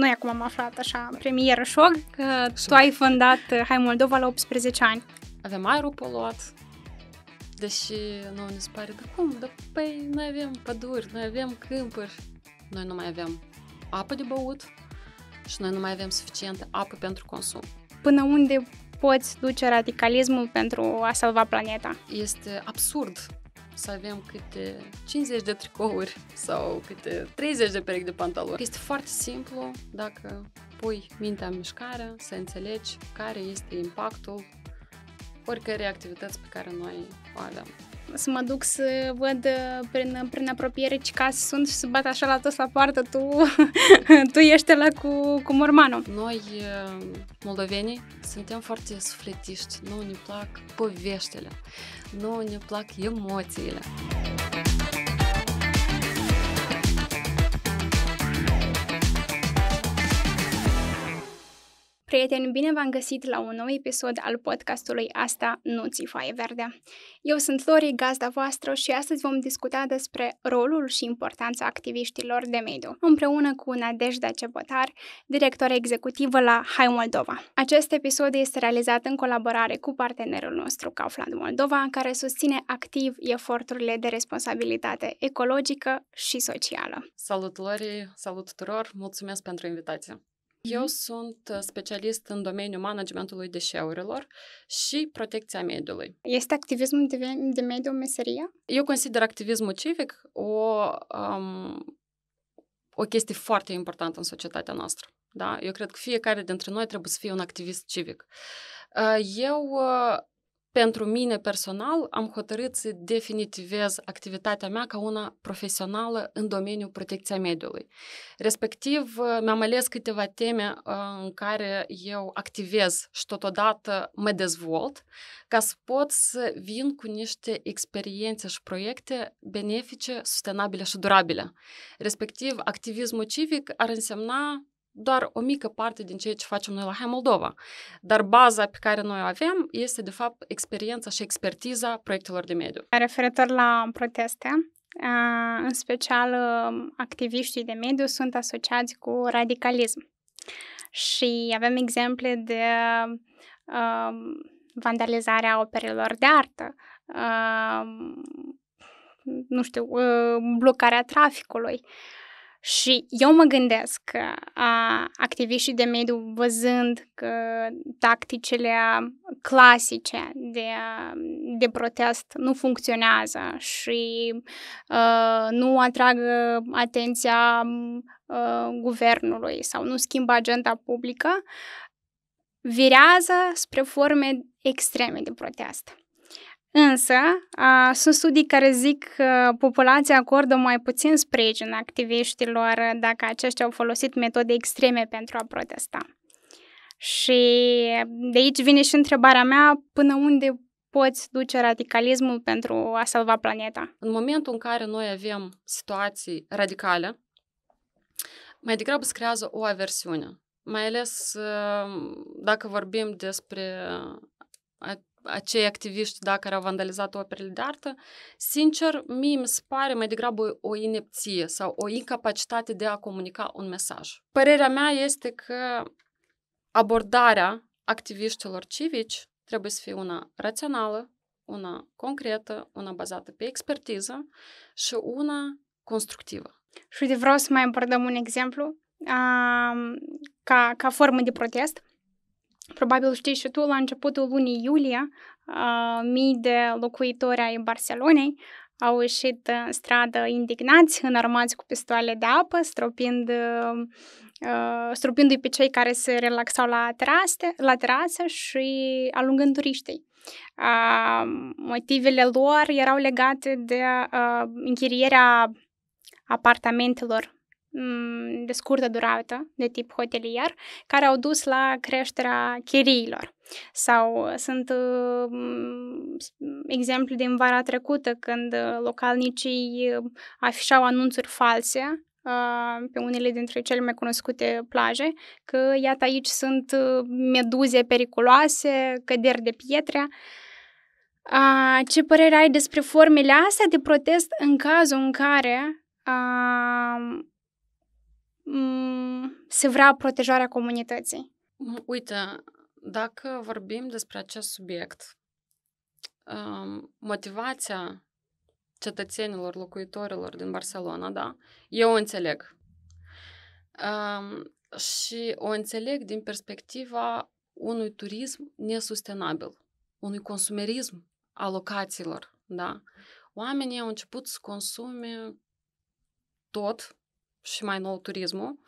noi acum am aflat așa în premieră șoc, că Super. tu ai fondat uh, Hai Moldova la 18 ani. Avem aerul poluat, deși nu ne se pare, dar cum, dar păi noi avem păduri, noi avem câmpuri, noi nu mai avem apă de băut și noi nu mai avem suficientă apă pentru consum. Până unde poți duce radicalismul pentru a salva planeta? Este absurd să avem câte 50 de tricouri sau câte 30 de perechi de pantaloni. Este foarte simplu dacă pui mintea în mișcare, să înțelegi care este impactul oricărei activități pe care noi o avem să mă duc să văd uh, prin, prin apropiere ce case sunt și să bat așa la toți la poartă, tu, tu ești la cu, cu mormanul. Noi, uh, moldovenii, suntem foarte sufletiști, nu ne plac poveștile, nu ne plac emoțiile. Prieteni, bine v-am găsit la un nou episod al podcastului Asta nu ți faie verde. Eu sunt Lori, gazda voastră și astăzi vom discuta despre rolul și importanța activiștilor de mediu, împreună cu Nadejda Cebotar, director executivă la Hai Moldova. Acest episod este realizat în colaborare cu partenerul nostru Kaufland Moldova, care susține activ eforturile de responsabilitate ecologică și socială. Salut, Lori! Salut tuturor! Mulțumesc pentru invitație! Eu sunt uh, specialist în domeniul managementului deșeurilor și protecția mediului. Este activismul de, de mediu meseria? Eu consider activismul civic o, um, o chestie foarte importantă în societatea noastră. Da? Eu cred că fiecare dintre noi trebuie să fie un activist civic. Uh, eu uh, pentru mine personal am hotărât să definitivez activitatea mea ca una profesională în domeniul protecția mediului. Respectiv, mi-am ales câteva teme ă, în care eu activez și totodată mă dezvolt ca să pot să vin cu niște experiențe și proiecte benefice, sustenabile și durabile. Respectiv, activismul civic ar însemna doar o mică parte din ceea ce facem noi la Hai Moldova. Dar baza pe care noi o avem este, de fapt, experiența și expertiza proiectelor de mediu. Referitor la proteste, în special activiștii de mediu sunt asociați cu radicalism. Și avem exemple de vandalizarea operelor de artă, nu știu, blocarea traficului. Și eu mă gândesc că activiștii de mediu, văzând că tacticile clasice de, de protest nu funcționează și uh, nu atrag atenția uh, guvernului sau nu schimbă agenda publică, virează spre forme extreme de protest. Însă, a, sunt studii care zic că populația acordă mai puțin sprijin activiștilor dacă aceștia au folosit metode extreme pentru a protesta. Și de aici vine și întrebarea mea, până unde poți duce radicalismul pentru a salva planeta? În momentul în care noi avem situații radicale, mai degrabă se creează o aversiune. Mai ales uh, dacă vorbim despre acei activiști da, care au vandalizat operele de artă, sincer, mie mi se pare mai degrabă o inepție sau o incapacitate de a comunica un mesaj. Părerea mea este că abordarea activiștilor civici trebuie să fie una rațională, una concretă, una bazată pe expertiză și una constructivă. Și uite, vreau să mai abordăm un exemplu um, ca, ca formă de protest. Probabil știi și tu, la începutul lunii iulie, uh, mii de locuitori ai Barcelonei au ieșit în stradă indignați, înarmați cu pistoale de apă, stropind, strupindu uh, uh, stropindu-i pe cei care se relaxau la, terase, la terasă și alungând turiștii. motivele lor erau legate de închirierea apartamentelor Mm, de scurtă durată, de tip hotelier, care au dus la creșterea chiriilor. Sau uh, sunt uh, mm, exemple din vara trecută când uh, localnicii uh, afișau anunțuri false uh, pe unele dintre cele mai cunoscute plaje, că iată aici sunt meduze periculoase, căderi de pietre. Uh, ce părere ai despre formele astea de protest în cazul în care Mm, se vrea protejarea comunității. Mm, uite, dacă vorbim despre acest subiect, um, motivația cetățenilor, locuitorilor din Barcelona, da, eu o înțeleg. Um, și o înțeleg din perspectiva unui turism nesustenabil, unui consumerism a locațiilor, da. Oamenii au început să consume tot și mai nou turismul,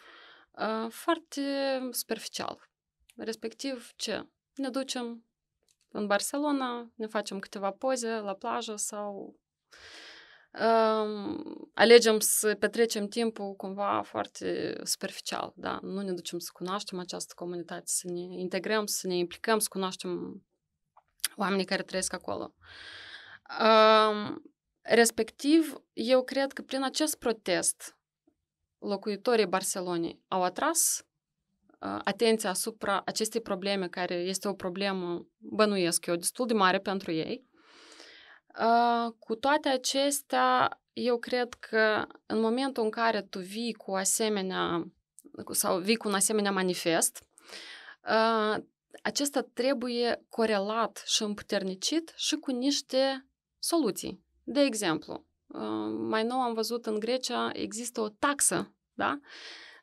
uh, foarte superficial. Respectiv, ce? Ne ducem în Barcelona, ne facem câteva poze la plajă sau um, alegem să petrecem timpul cumva foarte superficial, da? Nu ne ducem să cunoaștem această comunitate, să ne integrăm, să ne implicăm, să cunoaștem oamenii care trăiesc acolo. Um, respectiv, eu cred că prin acest protest locuitorii Barcelonei au atras ă, atenția asupra acestei probleme, care este o problemă, bănuiesc eu, destul de mare pentru ei. Ă, cu toate acestea, eu cred că în momentul în care tu vii cu asemenea sau vii cu un asemenea manifest, ă, acesta trebuie corelat și împuternicit și cu niște soluții. De exemplu, mai nou am văzut în Grecia, există o taxă, da?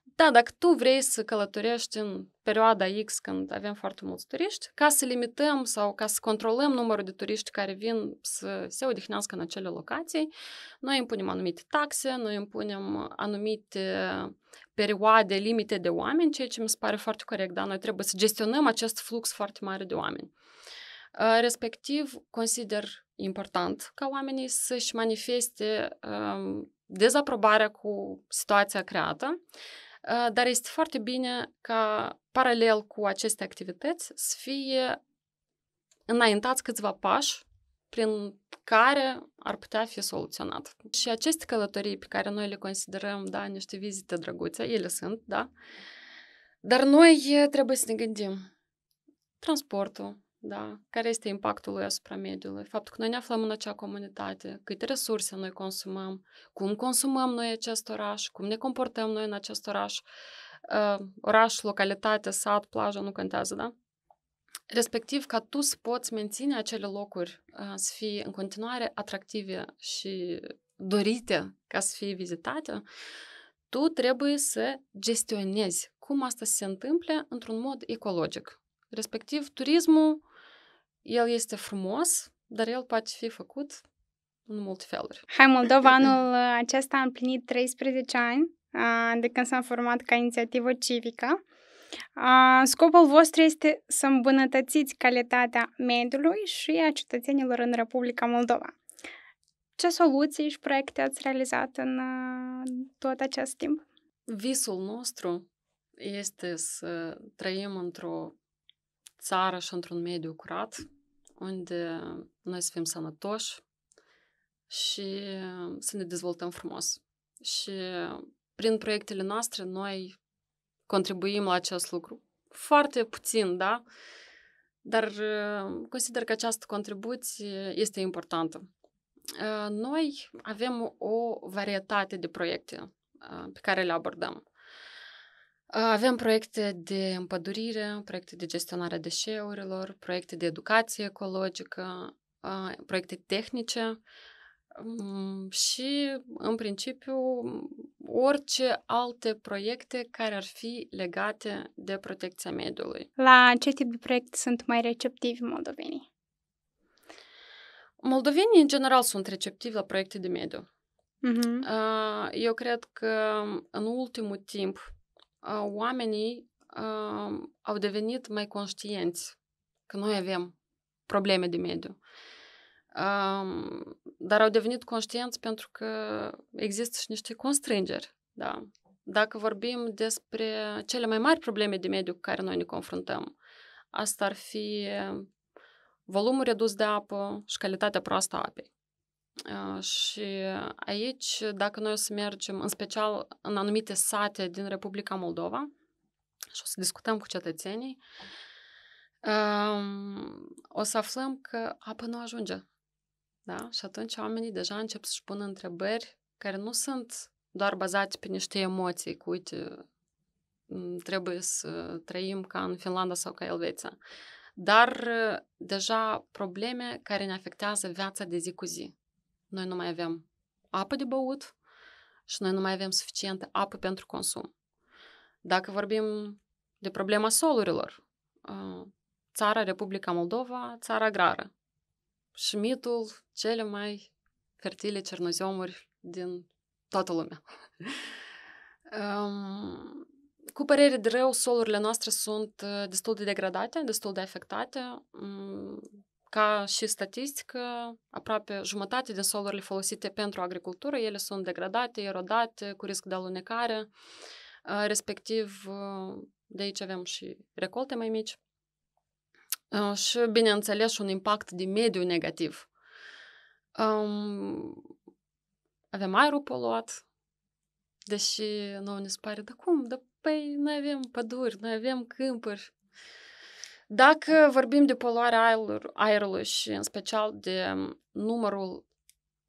Da, dacă tu vrei să călătorești în perioada X, când avem foarte mulți turiști, ca să limităm sau ca să controlăm numărul de turiști care vin să se odihnească în acele locații, noi impunem anumite taxe, noi impunem anumite perioade, limite de oameni, ceea ce mi se pare foarte corect, da? Noi trebuie să gestionăm acest flux foarte mare de oameni. Respectiv, consider important ca oamenii să-și manifeste ehm, dezaprobarea cu situația creată, eh, dar este foarte bine ca paralel cu aceste activități să fie înaintați câțiva pași prin care ar putea fi soluționat. Și aceste călătorii pe care noi le considerăm, da, niște vizite drăguțe, ele sunt, da, dar noi eh, trebuie să ne gândim transportul, da? Care este impactul lui asupra mediului? Faptul că noi ne aflăm în acea comunitate, câte resurse noi consumăm, cum consumăm noi acest oraș, cum ne comportăm noi în acest oraș, uh, oraș, localitate, sat, plajă, nu contează, da? Respectiv, ca tu să poți menține acele locuri uh, să fie în continuare atractive și dorite ca să fie vizitate, tu trebuie să gestionezi cum asta se întâmplă într-un mod ecologic. Respectiv, turismul el este frumos, dar el poate fi făcut în multe feluri. Hai, Moldova anul acesta a împlinit 13 ani de când s-a format ca inițiativă civică. Scopul vostru este să îmbunătățiți calitatea mediului și a cetățenilor în Republica Moldova. Ce soluții și proiecte ați realizat în tot acest timp? Visul nostru este să trăim într-o țară și într-un mediu curat, unde noi să fim sănătoși și uh, să ne dezvoltăm frumos. Și uh, prin proiectele noastre noi contribuim la acest lucru. Foarte puțin, da? Dar uh, consider că această contribuție este importantă. Noi avem o varietate de proiecte pe care le abordăm. Ă, avem proiecte de împădurire, proiecte de gestionare a deșeurilor, proiecte de educație ecologică, ă, proiecte tehnice mm, și, în principiu, orice alte proiecte care ar fi legate de protecția mediului. La ce tip de proiecte sunt mai receptivi moldovenii? Moldovenii, în general, sunt receptivi la proiecte de mediu. Uh-huh. Eu cred că, în ultimul timp, Uh, oamenii uh, au devenit mai conștienți că noi da. avem probleme de mediu. Um, dar au devenit conștienți pentru că există și niște constrângeri. Da? Dacă vorbim despre cele mai mari probleme de mediu cu care noi ne confruntăm, asta ar fi uh, volumul redus de apă și calitatea proastă a apei. Și aici, dacă noi o să mergem, în special în anumite sate din Republica Moldova, și o să discutăm cu cetățenii, o să aflăm că apă nu ajunge. Da? Și atunci oamenii deja încep să-și pună întrebări care nu sunt doar bazate pe niște emoții, cu uite, trebuie să trăim ca în Finlanda sau ca Elveția, dar deja probleme care ne afectează viața de zi cu zi. Noi nu mai avem apă de băut și noi nu mai avem suficientă apă pentru consum. Dacă vorbim de problema solurilor, uh, țara Republica Moldova, țara agrară, și mitul cele mai fertile cernoziomuri din toată lumea. um, cu părere de rău, solurile noastre sunt uh, destul de degradate, destul de afectate. Um, ca și statistică, aproape jumătate din solurile folosite pentru agricultură, ele sunt degradate, erodate, cu risc de alunecare, respectiv de aici avem și recolte mai mici și, bineînțeles, un impact de mediu negativ. Avem aerul poluat, deși nouă ne spare, dar cum, Dar, Păi, noi avem păduri, noi avem câmpuri. Dacă vorbim de poluarea aerului și în special de numărul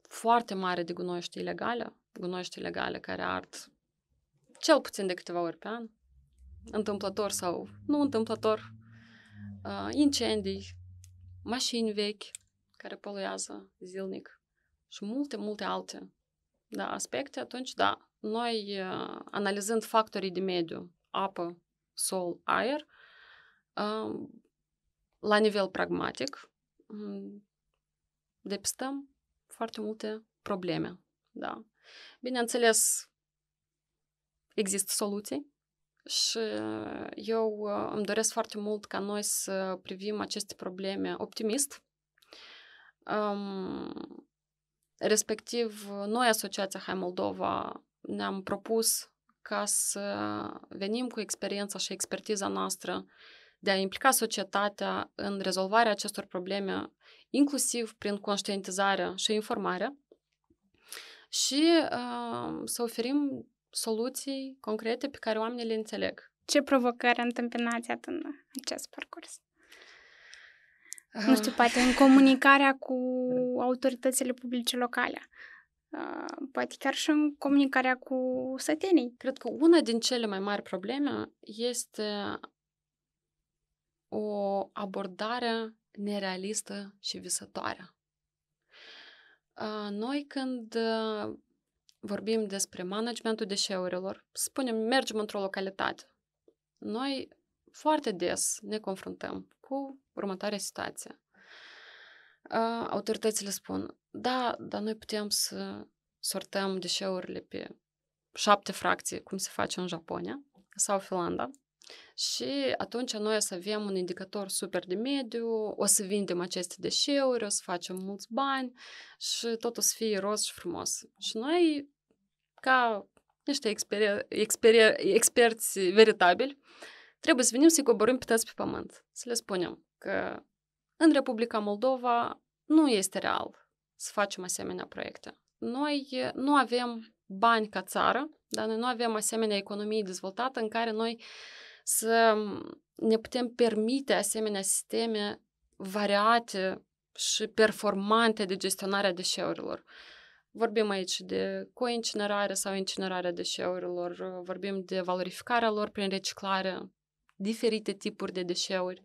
foarte mare de gunoiști ilegale, gunoiști ilegale care ard cel puțin de câteva ori pe an, întâmplător sau nu întâmplător, incendii, mașini vechi care poluează zilnic și multe, multe alte da, aspecte, atunci, da, noi analizând factorii de mediu, apă, sol, aer, uh, la nivel pragmatic, depistăm foarte multe probleme. Da. Bineînțeles, există soluții și eu îmi doresc foarte mult ca noi să privim aceste probleme optimist. Um, respectiv, noi, Asociația Hai Moldova, ne-am propus ca să venim cu experiența și expertiza noastră de a implica societatea în rezolvarea acestor probleme, inclusiv prin conștientizarea și informarea, și uh, să oferim soluții concrete pe care oamenii le înțeleg. Ce provocări întâmpinați în acest parcurs? Uh. Nu știu, poate în comunicarea cu autoritățile publice locale, uh, poate chiar și în comunicarea cu sătenii. Cred că una din cele mai mari probleme este o abordare nerealistă și visătoare. Noi când vorbim despre managementul deșeurilor, spunem mergem într-o localitate. Noi foarte des ne confruntăm cu următoarea situație. Autoritățile spun, da, dar noi putem să sortăm deșeurile pe șapte fracții, cum se face în Japonia sau Finlanda și atunci noi o să avem un indicator super de mediu, o să vindem aceste deșeuri, o să facem mulți bani și tot o să fie roz și frumos. Și noi, ca niște exper- exper- experți veritabili, trebuie să venim să-i coborâm pe pe pământ, să le spunem că în Republica Moldova nu este real să facem asemenea proiecte. Noi nu avem bani ca țară, dar noi nu avem asemenea economie dezvoltată în care noi uh, să ne putem permite asemenea sisteme variate și performante de gestionarea deșeurilor. Vorbim aici de coincinerare sau incinerarea deșeurilor, vorbim de valorificarea lor prin reciclare, diferite tipuri de deșeuri,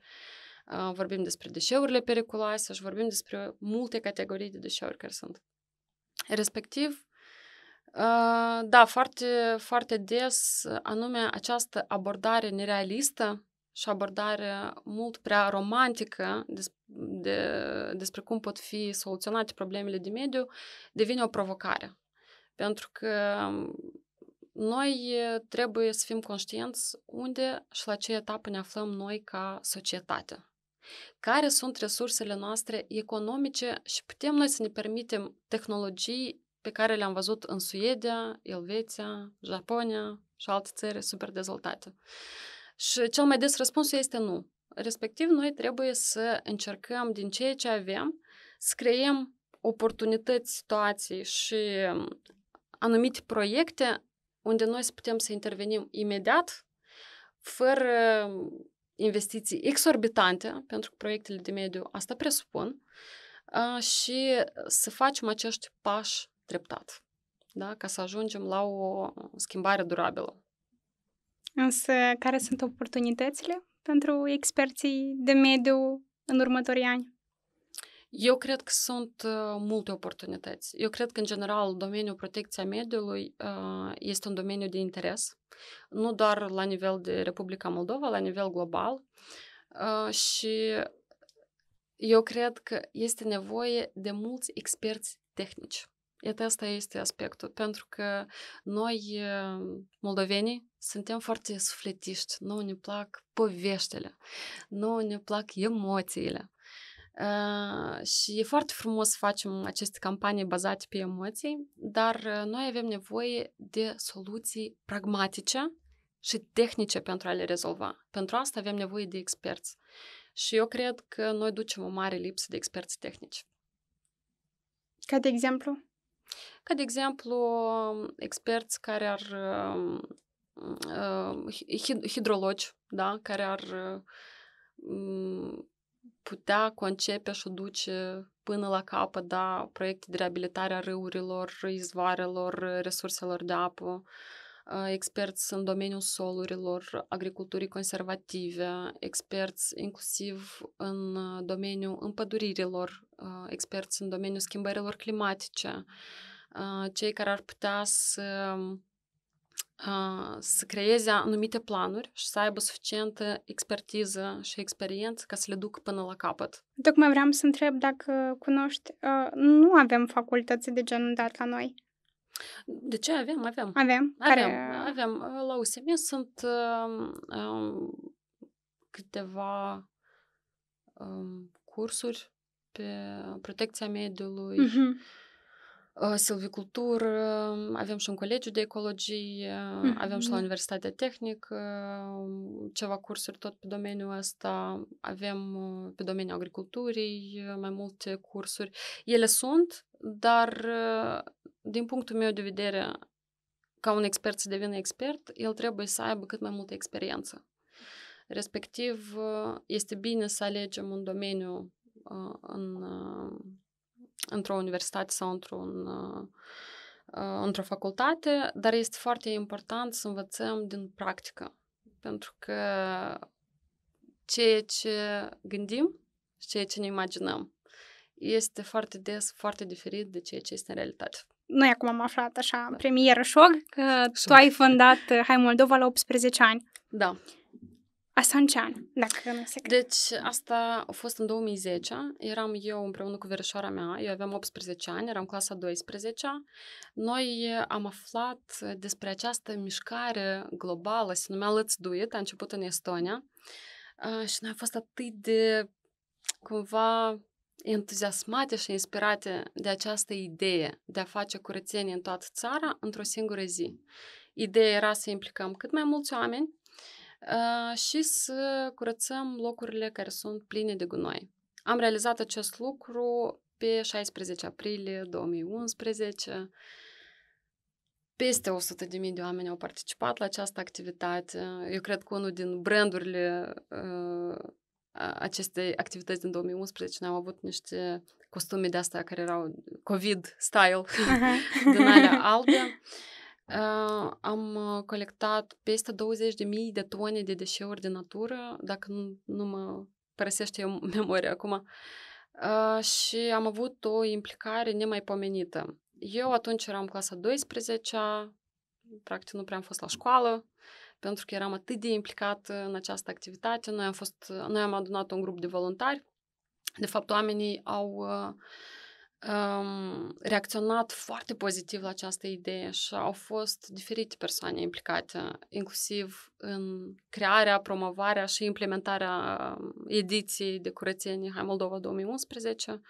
vorbim despre deșeurile periculoase și vorbim despre multe categorii de deșeuri care sunt. Respectiv, da, foarte, foarte des, anume această abordare nerealistă și abordare mult prea romantică des, de, despre cum pot fi soluționate problemele de mediu, devine o provocare. Pentru că noi trebuie să fim conștienți unde și la ce etapă ne aflăm noi ca societate. Care sunt resursele noastre economice și putem noi să ne permitem tehnologii pe care le-am văzut în Suedia, Elveția, Japonia și alte țări super dezvoltate. Și cel mai des răspunsul este nu. Respectiv, noi trebuie să încercăm din ceea ce avem să creăm oportunități, situații și anumite proiecte unde noi să putem să intervenim imediat, fără investiții exorbitante, pentru că proiectele de mediu asta presupun, și să facem acești pași treptat, da? ca să ajungem la o uh, schimbare durabilă. Însă, care sunt oportunitățile pentru experții de mediu în următorii ani? Eu cred că sunt uh, multe oportunități. Eu cred că, în general, domeniul protecția mediului uh, este un domeniu de interes, nu doar la nivel de Republica Moldova, la nivel global. Și eu cred că este nevoie de mulți experți tehnici. Iată, asta este aspectul, pentru că noi, moldovenii, suntem foarte sufletiști, nu ne plac poveștile, nu ne plac emoțiile. Uh, și e foarte frumos să facem aceste campanii bazate pe emoții, dar noi avem nevoie de soluții pragmatice și tehnice pentru a le rezolva. Pentru asta avem nevoie de experți. Și eu cred că noi ducem o mare lipsă de experți tehnici. Ca de exemplu? ca de exemplu um, experți care ar um, um, hidrologi, da, care ar mm, putea concepe și duce până la capăt da, proiecte de reabilitare a râurilor, izvoarelor, resurselor de apă, uh, experți în domeniul solurilor, agriculturii conservative, experți inclusiv în domeniul împăduririlor, uh, experți în domeniul schimbărilor climatice, cei care ar putea să să creeze anumite planuri și să aibă suficientă expertiză și experiență ca să le ducă până la capăt. Tocmai vreau să întreb dacă cunoști, nu avem facultăți de genul dat la noi. De ce avem? Avem. Avem? Care... Avem. avem. La USM sunt um, câteva um, cursuri pe protecția mediului, uh-huh silvicultură, э, э, avem și un colegiu de ecologie, mm-hmm. avem și la Universitatea Tehnică ceva cursuri tot pe domeniul ăsta, avem pe domeniul agriculturii mai multe cursuri. Ele sunt, dar din punctul meu de vedere, ca un expert să devină expert, el trebuie să aibă cât mai multă experiență. Respectiv, este bine să alegem un domeniu uh, în într-o universitate sau într-un, uh, într-o facultate, dar este foarte important să învățăm din practică. Pentru că ceea ce gândim și ceea ce ne imaginăm este foarte des foarte diferit de ceea ce este în realitate. Noi acum am aflat așa, da. premieră șog, că tu ai fondat uh, Hai Moldova la 18 ani. Da. Asancean, dacă nu se crede. Deci asta a fost în 2010, eram eu împreună cu verișoara mea, eu aveam 18 ani, eram clasa 12 Noi am aflat despre această mișcare globală, se numea Let's Do It, a început în Estonia și noi am fost atât de cumva entuziasmate și inspirate de această idee de a face curățenie în toată țara într-o singură zi. Ideea era să implicăm cât mai mulți oameni și să curățăm locurile care sunt pline de gunoi. Am realizat acest lucru pe 16 aprilie 2011. Peste 100.000 de oameni au participat la această activitate. Eu cred că unul din brandurile uh, acestei activități din 2011 ne-am avut niște costume de astea care erau COVID style, uh-huh. din alea albe. Uh, am colectat peste 20.000 de tone de deșeuri de natură, dacă nu, nu mă părăsește eu memoria acum. Uh, și am avut o implicare nemaipomenită. Eu atunci eram clasa 12 practic nu prea am fost la școală, pentru că eram atât de implicat în această activitate. Noi am, fost, noi am adunat un grup de voluntari. De fapt, oamenii au uh, um, reacționat foarte pozitiv la această idee și au fost diferite persoane implicate, inclusiv în crearea, promovarea și implementarea ă, ediției de curățenie Hai Moldova 2011.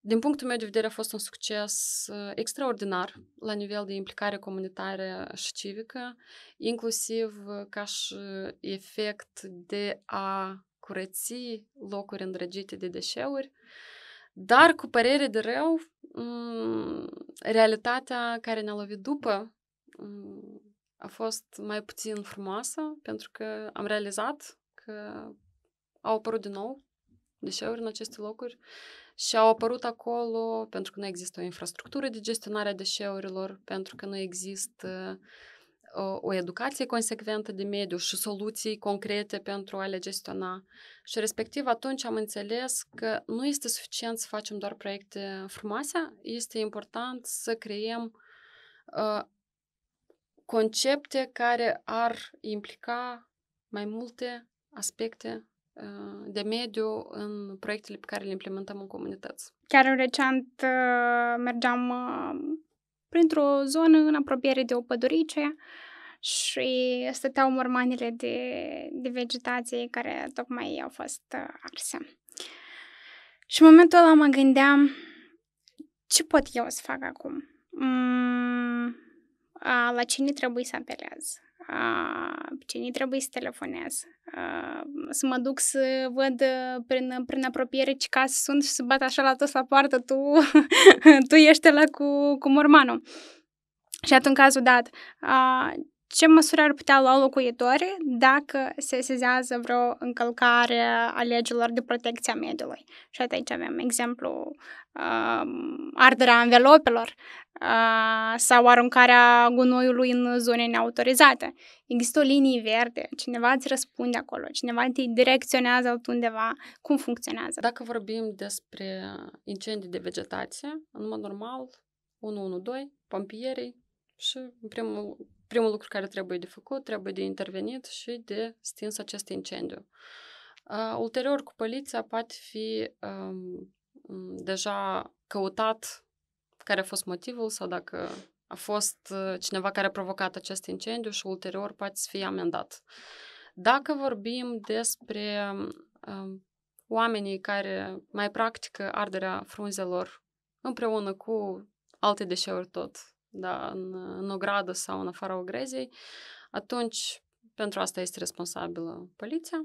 Din punctul meu de vedere a fost un succes ă, extraordinar la nivel de implicare comunitară și civică, inclusiv ă, ca și efect de a curăți locuri îndrăgite de deșeuri. Uh, dar cu părere de rău, mm, realitatea care ne-a lovit după mm, a fost mai puțin frumoasă, pentru că am realizat că au apărut din nou deșeuri în aceste locuri și au apărut acolo pentru că nu există o infrastructură de gestionare a deșeurilor, pentru că nu există uh, o educație consecventă de mediu și soluții concrete pentru a le gestiona. Și respectiv atunci am înțeles că nu este suficient să facem doar proiecte frumoase, este important să creăm uh, concepte care ar implica mai multe aspecte ă, de mediu în proiectele pe care le implementăm în comunități. Chiar recent ă, mergeam printr-o zonă în apropiere de o pădurice și stăteau mormanele de, de vegetație care tocmai au fost uh, arse. Și în momentul ăla mă gândeam, ce pot eu să fac acum? Mm, la cine trebuie să apelez? A, cine trebuie să telefonez? să mă duc să văd uh, prin, prin apropiere ce case sunt și să bat așa la toți la poartă, tu, tu ești la cu, cu mormanul. Și atunci, în cazul dat, ce măsuri ar putea lua locuitorii dacă se sezează vreo încălcare a legilor de protecție a mediului? Și aici avem exemplu uh, arderea anvelopelor uh, sau aruncarea gunoiului în zone neautorizate. Există o linie verde, cineva îți răspunde acolo, cineva te direcționează altundeva. Cum funcționează? Dacă vorbim despre incendii de vegetație, în mod normal, 112, pompierii și, în primul primul lucru care trebuie de făcut, trebuie de intervenit și de stins acest incendiu. Uh, ulterior, cu poliția poate fi um, deja căutat care a fost motivul sau dacă a fost cineva care a provocat acest incendiu și ulterior poate fi amendat. Dacă vorbim despre um, oamenii care mai practică arderea frunzelor împreună cu alte deșeuri tot da, în, în ogradă sau în afara ogrezei, atunci pentru asta este responsabilă poliția,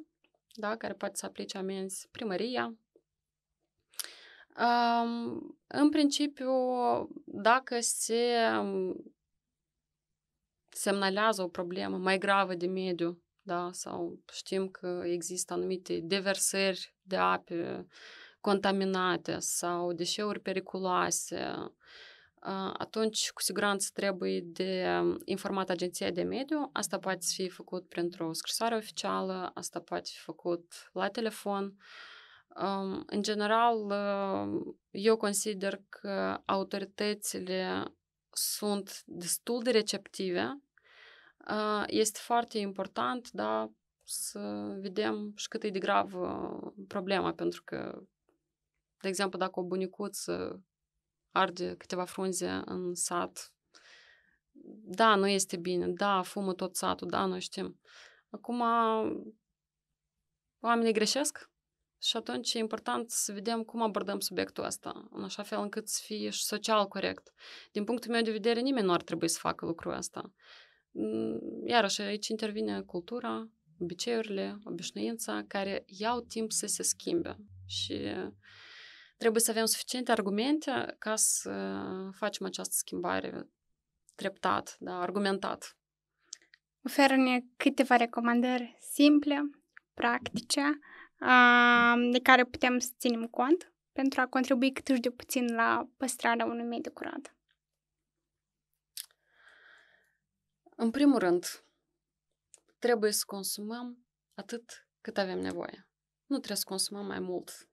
da, care poate să aplice amenzi primăria. Um, în principiu, dacă se semnalează o problemă mai gravă de mediu, da, sau știm că există anumite deversări de ape contaminate sau deșeuri periculoase, uh, atunci cu siguranță trebuie de informat agenția de mediu. Asta poate fi făcut printr-o scrisoare oficială, asta poate fi făcut la telefon. În general, ă, eu consider că autoritățile sunt destul de receptive. Este foarte important, da, să vedem și cât e de grav problema, pentru că, de exemplu, dacă o bunicuță arde câteva frunze în sat. Da, nu este bine, da, fumă tot satul, da, noi știm. Acum oamenii greșesc și atunci e important să vedem cum abordăm subiectul ăsta, în așa fel încât să fie și social corect. Din punctul meu de vedere, nimeni nu ar trebui să facă lucrul ăsta. Mm, iarăși, aici intervine cultura, obiceiurile, obișnuința, care iau timp să se schimbe. Și trebuie să avem suficiente argumente ca să facem această schimbare treptat, da, argumentat. Oferă-ne câteva recomandări simple, practice, de care putem să ținem cont pentru a contribui cât de puțin la păstrarea unui mediu curat. În primul rând, trebuie să consumăm atât cât avem nevoie. Nu trebuie să consumăm mai mult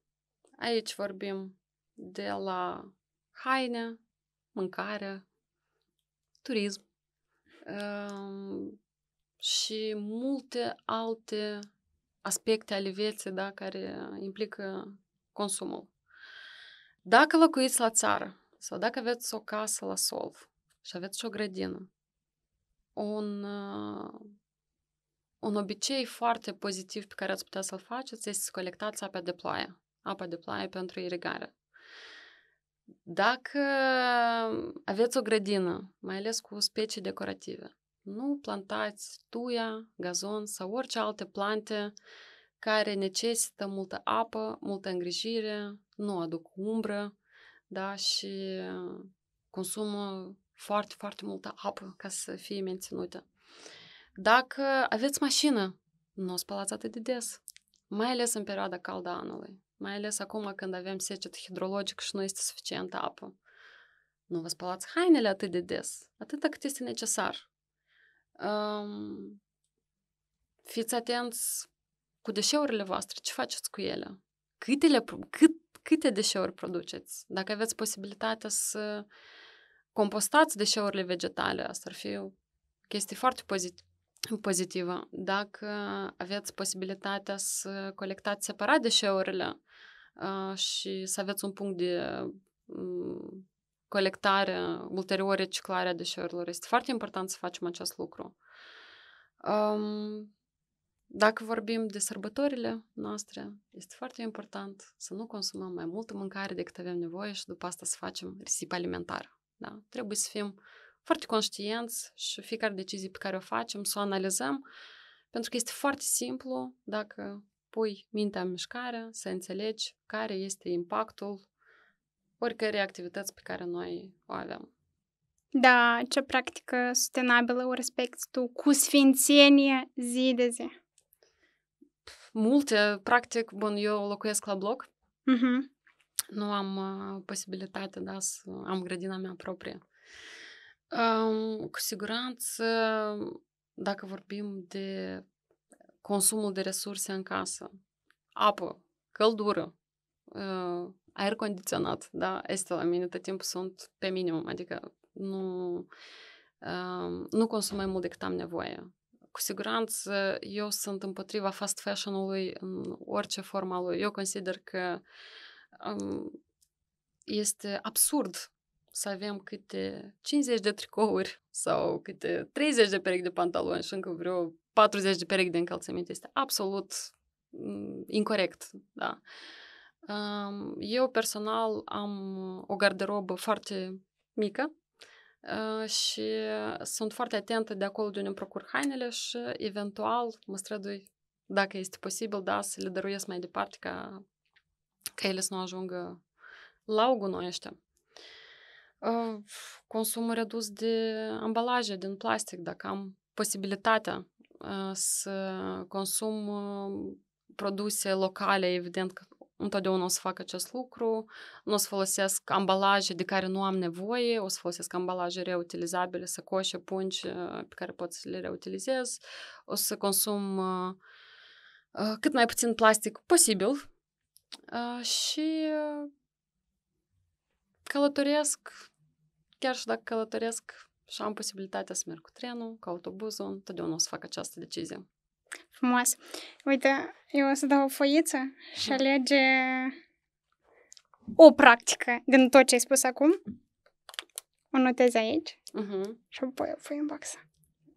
Aici vorbim de la haine, mâncare, turism um, și multe alte aspecte ale vieții da, care implică consumul. Dacă locuiți la țară sau dacă aveți o casă la sol și aveți și o grădină, un, uh, un obicei foarte pozitiv pe care ați putea să-l faceți este să colectați apă de ploaie apa de ploaie pentru irigare. Dacă aveți o grădină, mai ales cu specii decorative, nu plantați tuia, gazon sau orice alte plante care necesită multă apă, multă îngrijire, nu aduc umbră, da, și consumă foarte, foarte multă apă ca să fie menținută. Dacă aveți mașină, nu o spălați atât de des, mai ales în perioada caldă anului mai ales acum când avem secet hidrologic și nu este suficientă apă. Nu vă spălați hainele atât de des, atât cât este necesar. Um, fiți atenți cu deșeurile voastre, ce faceți cu ele? Câte, le, cât, câte deșeuri produceți? Dacă aveți posibilitatea să compostați deșeurile vegetale, asta ar fi o chestie foarte pozit- pozitivă. Dacă aveți posibilitatea să colectați separat deșeurile și să aveți un punct de colectare ulterior reciclarea deșeurilor, este foarte important să facem acest lucru. Dacă vorbim de sărbătorile noastre, este foarte important să nu consumăm mai multă mâncare decât avem nevoie și după asta să facem risipă alimentară. Da? Trebuie să fim foarte conștienți și fiecare decizie pe care o facem să o analizăm, pentru că este foarte simplu dacă pui mintea în mișcare, să înțelegi care este impactul oricărei activități pe care noi o avem. Da, ce practică sustenabilă o respecti tu cu sfințenie zi de zi? Multe, practic, bun, eu locuiesc la bloc. Uh-huh. Nu am uh, posibilitatea, da, să am grădina mea proprie. Um, cu siguranță, dacă vorbim de consumul de resurse în casă, apă, căldură, uh, aer condiționat, da, este la mine tot timpul sunt pe minimum, adică nu, uh, nu consum mai mult decât am nevoie. Cu siguranță eu sunt împotriva fast fashion-ului în orice formă lui. Eu consider că um, este absurd să avem câte 50 de tricouri sau câte 30 de perechi de pantaloni și încă vreo 40 de perechi de încălțăminte. Este absolut mm, incorrect, da. Eu personal am o garderobă foarte mică uh, și sunt foarte atentă de acolo de unde îmi procur hainele și eventual mă strădui, dacă este posibil, da, să le dăruiesc mai departe ca, ca ele să nu ajungă la gunoi ăștia. Э, consumul redus de ambalaje din plastic, dacă am posibilitatea э, să consum ă, produse locale, evident că întotdeauna o să fac acest lucru, nu o să folosesc ambalaje de care nu am nevoie, o să folosesc ambalaje reutilizabile, sacoșe, pungi ă, pe care pot să le reutilizez, o să consum ă, cât mai puțin plastic posibil și călătoresc, chiar și dacă călătoresc și am posibilitatea să merg cu trenul, cu autobuzul, întotdeauna o să fac această decizie. Frumos. Uite, eu o să dau o foiță și alege o practică din tot ce ai spus acum. O notez aici uh-huh. și apoi o pui în boxă.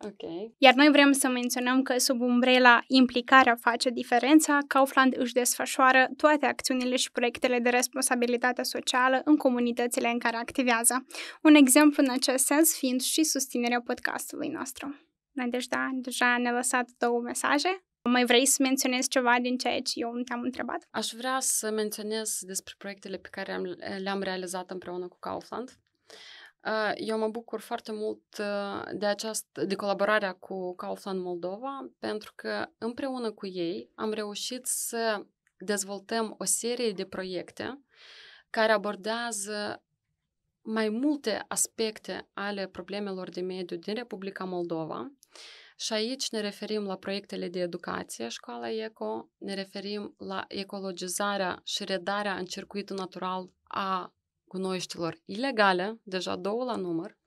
Okay. Iar noi vrem să menționăm că sub umbrela implicarea face diferența, Kaufland își desfășoară toate acțiunile și proiectele de responsabilitate socială în comunitățile în care activează. Un exemplu în acest sens fiind și susținerea podcastului nostru. Nadejda, deja ne-a lăsat două mesaje. Mai vrei să menționezi ceva din ceea ce eu nu te-am întrebat? Aș vrea să menționez despre proiectele pe care le-am realizat împreună cu Kaufland. Eu mă bucur foarte mult de, această, de colaborarea cu Kaufland Moldova, pentru că împreună cu ei am reușit să dezvoltăm o serie de proiecte care abordează mai multe aspecte ale problemelor de mediu din Republica Moldova. Și aici ne referim la proiectele de educație, școala ECO, ne referim la ecologizarea și redarea în circuitul natural a gunoiștilor ilegale, deja două la număr,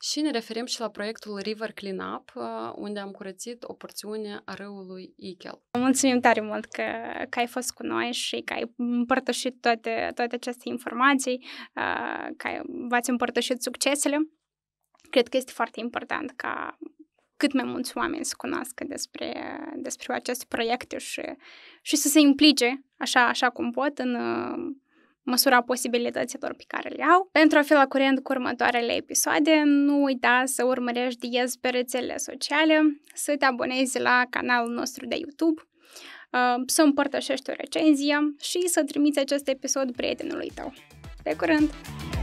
și ne referim și la proiectul River Cleanup, uh, unde am curățit o porțiune a râului Ichel. Mulțumim tare mult că, că ai fost cu noi și că ai împărtășit toate, toate aceste informații, uh, că v-ați împărtășit succesele. Cred că este foarte important ca cât mai mulți oameni să cunoască despre, despre aceste proiecte și, și să se implice așa, așa cum pot în, uh, măsura posibilităților pe care le au. Pentru a fi la curent cu următoarele episoade, nu uita să urmărești Diez pe rețelele sociale, să te abonezi la canalul nostru de YouTube, uh, să împărtășești o recenzie și să trimiți acest episod prietenului tău. Pe curând!